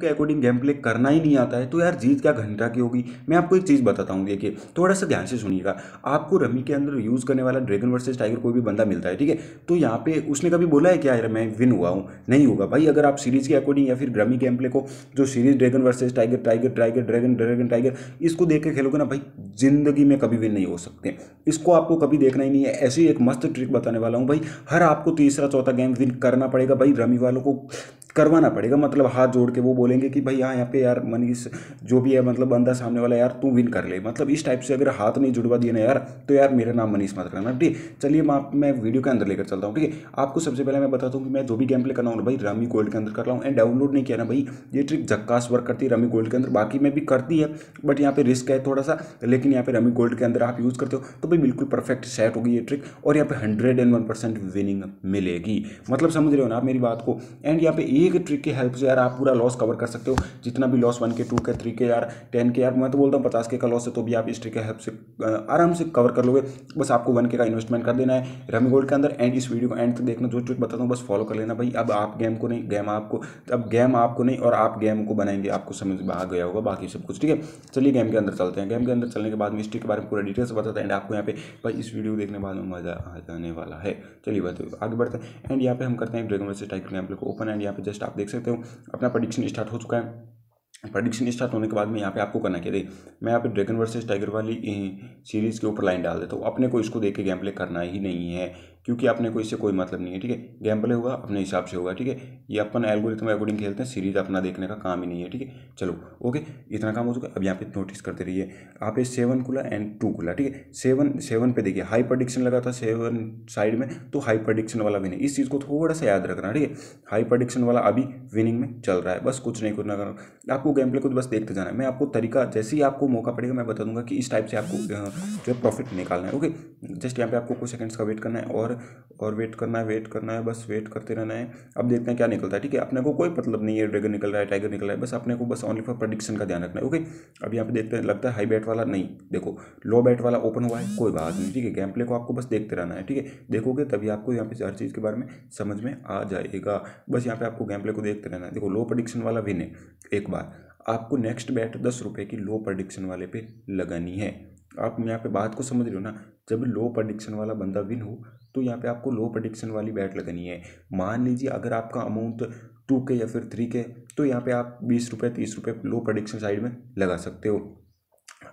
के according game play करना ही नहीं आता है तो यार जीत क्या घंटा की होगी मैं आपको एक चीज़ बताता हूँ देखिए थोड़ा सा ध्यान से सुनिएगा आपको रमी के अंदर यूज़ करने वाला ड्रैगन वर्सेस टाइगर कोई भी बंदा मिलता है ठीक है तो यहाँ पे उसने कभी बोला है क्या यार मैं विन हुआ हूँ नहीं होगा भाई अगर आप सीरीज़ के अकॉर्डिंग या फिर रमी गेम प्ले को जो series dragon versus tiger tiger tiger dragon dragon tiger इसको देख के खेलोगे ना भाई जिंदगी में कभी विन नहीं हो सकते इसको आपको कभी देखना ही नहीं है ऐसी एक मस्त ट्रिक बताने वाला हूँ भाई हर आपको तीसरा चौथा गेम विन करना पड़ेगा भाई रमी वालों को करवाना पड़ेगा मतलब हाथ जोड़ के वो बोलेंगे कि भाई हाँ यहाँ पे यार मनीष जो भी है मतलब बंदा सामने वाला यार तू विन कर ले मतलब इस टाइप से अगर हाथ नहीं जुड़वा दिया ना यार तो यार मेरा नाम मनीष मत करना ठीक है चलिए मैं वीडियो के अंदर लेकर चलता हूँ ठीक है आपको सबसे पहले मैं बताता हूँ कि मैं जो भी गेम प्ले कर रहा हूँ भाई रमी गोल्ड के अंदर कर रहा हूँ एंड डाउनलोड नहीं किया ना भाई ये ट्रिक झक्कास वर्क करती है रमी गोल्ड के अंदर बाकी मैं भी करती है बट यहाँ पे रिस्क है थोड़ा सा लेकिन यहाँ पे रमी गोल्ड के अंदर आप यूज़ करते हो तो भाई बिल्कुल परफेक्ट सेट होगी ये ट्रिक और यहाँ पे hundred and one percent winning मिलेगी मतलब समझ रहे हो ना आप मेरी बात को एंड यहाँ पे एक ट्रिक की हेल्प से यार आप पूरा लॉस कवर कर सकते हो जितना भी लॉस वन के टू के थ्री के यार टेन के यार मैं तो बोलता हूँ पचास के का लॉस है तो भी आप इस ट्रिक के हेल्प से आराम से कवर कर लोगे बस आपको वन के का इन्वेस्टमेंट कर देना है रमी गोल्ड के अंदर एंड इस वीडियो को एंड तक देखना जो ट्रिक बताता हूँ बस फॉलो कर लेना भाई अब आप गेम को नहीं गेम आपको अब गेम आपको नहीं और आप गेम को बनाएंगे आपको समझ में आ गया होगा बाकी सब कुछ ठीक है चलिए गेम के अंदर चलते हैं गेम के अंदर चलने के बाद मिस्ट्री के बारे में पूरा डिटेल्स बताता है एंड आपको यहाँ पे भाई इस वीडियो को देखने बाद में मज़ा आ जाने वाला है चलिए बात आगे बढ़ते हैं एंड यहाँ पे हम करते हैं ड्रैगन वर्सेस टाइगर के को ओपन एंड यहाँ पे जस्ट जस्ट आप देख सकते हो अपना प्रडिक्शन स्टार्ट हो चुका है प्रडिक्शन स्टार्ट होने के बाद में यहाँ पे आपको करना क्या दे मैं यहाँ पे ड्रैगन वर्सेस टाइगर वाली सीरीज़ के ऊपर लाइन डाल देता हूँ अपने को इसको देख के गेम प्ले करना ही नहीं है क्योंकि अपने को इससे कोई मतलब नहीं है ठीक है गेम प्ले होगा अपने हिसाब से होगा ठीक है ये अपन एल्गोरिथम अकॉर्डिंग खेलते हैं सीरीज अपना देखने का काम ही नहीं है ठीक है चलो ओके इतना काम हो चुका है अब यहाँ पे नोटिस करते रहिए आप पे सेवन खुला एंड टू खुला ठीक है सेवन सेवन पे देखिए हाई प्रडिक्शन लगा था सेवन साइड में तो हाई प्रडिक्शन वाला विनिंग इस चीज़ को थोड़ा सा याद रखना ठीक है हाई प्रडिक्शन वाला अभी विनिंग में चल रहा है बस कुछ नहीं ना करना आपको गेम प्ले को बस देखते जाना है मैं आपको तरीका जैसे ही आपको मौका पड़ेगा मैं बता दूंगा कि इस टाइप से आपको जो है प्रॉफिट निकालना है ओके जस्ट यहाँ पे आपको कुछ सेकंड्स का वेट करना है और और वेट करना है वेट करना है बस वेट करते रहना है अब देखते हैं क्या निकलता है ठीक है अपने को कोई मतलब नहीं है ड्रैगन निकल रहा है टाइगर निकल रहा है बस अपने को बस ओनली फॉर प्रडिक्शन का ध्यान रखना है ओके अब यहाँ पे देखते हैं लगता है हाई बैट वाला नहीं देखो लो बैट वाला ओपन हुआ है कोई बात नहीं ठीक है गैम्पले को आपको बस देखते रहना है ठीक है देखोगे तभी आपको यहाँ पे हर चीज़ के बारे में समझ में आ जाएगा बस यहाँ पे आपको गैम्पले को देखते रहना है देखो लो प्रडिक्शन वाला भी नहीं एक बार आपको नेक्स्ट बैट दस रुपये की लो प्रडिक्शन वाले पे लगानी है आप यहाँ पे बात को समझ रहे हो ना जब लो प्रडिक्शन वाला बंदा विन हो तो यहाँ पे आपको लो प्रडिक्शन वाली बैट लगानी है मान लीजिए अगर आपका अमाउंट टू के या फिर थ्री के तो यहाँ पे आप बीस रुपये तीस रुपये लो प्रडिक्शन साइड में लगा सकते हो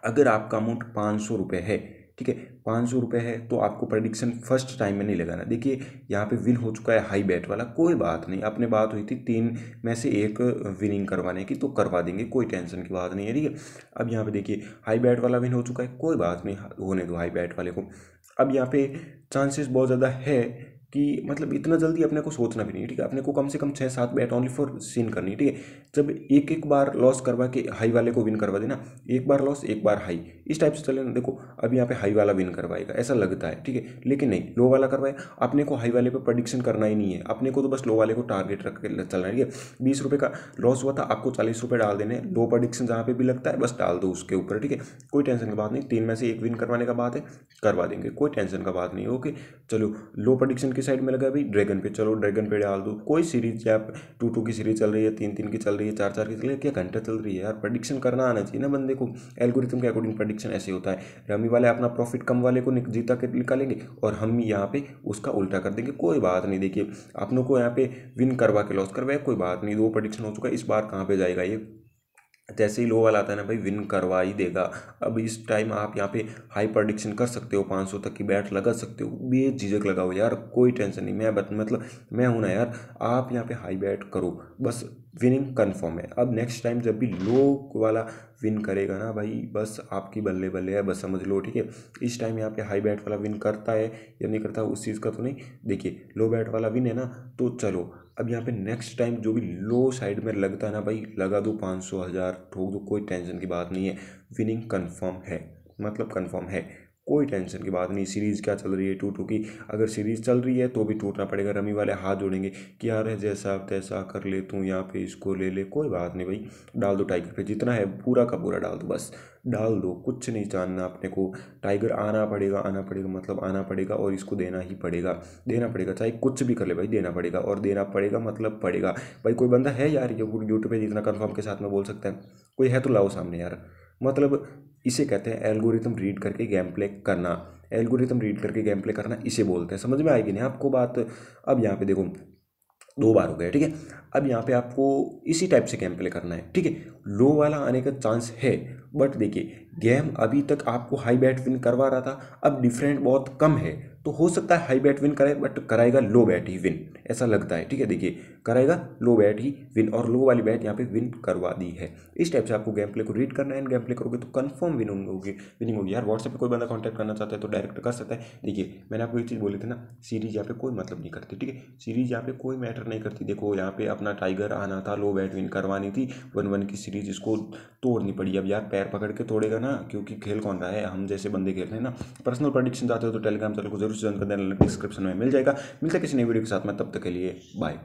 अगर आपका अमाउंट पाँच सौ रुपये है ठीक है पाँच सौ रुपये है तो आपको प्रडिक्शन फर्स्ट टाइम में नहीं लगाना देखिए यहाँ पे विन हो चुका है हाई बैट वाला कोई बात नहीं अपने बात हुई थी तीन में से एक विनिंग करवाने की तो करवा देंगे कोई टेंशन की बात नहीं है ठीक है अब यहाँ पे देखिए हाई बैट वाला विन हो चुका है कोई बात नहीं होने दो हाई बैट वाले को अब यहाँ पे चांसेस बहुत ज़्यादा है कि मतलब इतना जल्दी अपने को सोचना भी नहीं ठीक है अपने को कम से कम छः सात बैट ओनली फॉर सीन करनी है ठीक है जब एक एक बार लॉस करवा के हाई वाले को विन करवा देना एक बार लॉस एक बार हाई इस टाइप से चले ना देखो अब यहाँ पे हाई वाला विन करवाएगा ऐसा लगता है ठीक है लेकिन नहीं लो वाला करवाए अपने को हाई वाले पर प्रडिक्शन करना ही नहीं है अपने को तो बस लो वाले को टारगेट रख के चलना है ठीक है बीस रुपये का लॉस हुआ था आपको चालीस रुपये डाल देने लो प्रडिक्शन जहाँ पर भी लगता है बस डाल दो उसके ऊपर ठीक है कोई टेंशन की बात नहीं तीन में से एक विन करवाने का बात है करवा देंगे कोई टेंशन का बात नहीं ओके चलो लो प्रडिक्शन के की साइड में लगा भाई ड्रैगन पे चलो ड्रैगन पे डाल दो कोई सीरीज या टू टू की सीरीज चल रही है तीन तीन की चल रही है चार चार की चल रही है क्या घंटा चल रही है यार प्रडिक्शन करना आना चाहिए ना बंदे को एल्गोरिथम के अकॉर्डिंग प्रडिक्शन ऐसे होता है रमी वाले अपना प्रॉफिट कम वाले को जीता के निकालेंगे और हम यहाँ पे उसका उल्टा कर देंगे कोई बात नहीं देखिए अपनों को यहाँ पे विन करवा के लॉस करवाए कोई बात नहीं दो प्रडिक्शन हो चुका है इस बार कहाँ पर जाएगा ये जैसे ही लो वाला आता है ना भाई विन करवा ही देगा अब इस टाइम आप यहाँ पे हाई प्रडिक्शन कर सकते हो 500 तक की बैट लगा सकते हो बेझिझक लगाओ यार कोई टेंशन नहीं मैं बत, मतलब मैं हूँ ना यार आप यहाँ पे हाई बैट करो बस विनिंग कन्फर्म है अब नेक्स्ट टाइम जब भी लो वाला विन करेगा ना भाई बस आपकी बल्ले बल्ले है बस समझ लो ठीक है इस टाइम यहाँ पे हाई बैट वाला विन करता है या नहीं करता उस चीज़ का तो नहीं देखिए लो बैट वाला विन है ना तो चलो अब यहाँ पे नेक्स्ट टाइम जो भी लो साइड में लगता है ना भाई लगा दो पाँच सौ हज़ार ठोक दो कोई टेंशन की बात नहीं है विनिंग कन्फर्म है मतलब कन्फर्म है कोई टेंशन की बात नहीं सीरीज़ क्या चल रही है टू टू की अगर सीरीज़ चल रही है तो भी टूटना पड़ेगा रमी वाले हाथ जोड़ेंगे कि यार जैसा तैसा कर ले तू यहाँ पे इसको ले ले कोई बात नहीं भाई डाल दो टाइगर पे जितना है पूरा का पूरा डाल दो बस डाल दो कुछ नहीं जानना अपने को टाइगर आना पड़ेगा आना पड़ेगा मतलब आना पड़ेगा और इसको देना ही पड़ेगा देना पड़ेगा चाहे कुछ भी कर ले भाई देना पड़ेगा और देना पड़ेगा मतलब पड़ेगा भाई कोई बंदा है यार यूट्यूब पर जितना कन्फर्म के साथ में बोल सकता है कोई है तो लाओ सामने यार मतलब इसे कहते हैं एल्गोरिथम रीड करके गेम प्ले करना एल्गोरिथम रीड करके गेम प्ले करना इसे बोलते हैं समझ में आएगी नहीं आपको बात अब यहाँ पे देखो दो बार हो गया ठीक है अब यहाँ पे आपको इसी टाइप से गेम प्ले करना है ठीक है लो वाला आने का चांस है बट देखिए गेम अभी तक आपको हाई बैट विन करवा रहा था अब डिफरेंट बहुत कम है तो हो सकता है हाई बैट विन कराए बट कराएगा लो बैट ही विन ऐसा लगता है ठीक है देखिए कराएगा लो बैट ही विन और लो वाली बैट यहाँ पे विन करवा दी है इस टाइप से आपको गेम प्ले को रीड करना है गेम प्ले करोगे तो कंफर्म विन होगी विनिंग होगी यार व्हाट्सएप पे कोई बंदा कॉन्टैक्ट करना चाहता है तो डायरेक्ट कर सकता है देखिए मैंने आपको ये चीज़ बोली थी ना सीरीज यहाँ पे कोई मतलब नहीं करती ठीक है सीरीज यहाँ पे कोई मैटर नहीं करती देखो यहाँ पे आप अपना टाइगर आना था लो बैट विन करवानी थी वन वन की सीरीज इसको तोड़नी पड़ी अब यार पैर पकड़ के तोड़ेगा ना क्योंकि खेल कौन रहा है हम जैसे बंदे खेल रहे हैं ना पर्सनल प्रोडिक्शन चाहते हो तो टेलीग्राम चैनल को जरूर ज्वाइन कर देना डिस्क्रिप्शन में मिल जाएगा मिलता है किसी नई वीडियो के साथ में तब तक के लिए बाय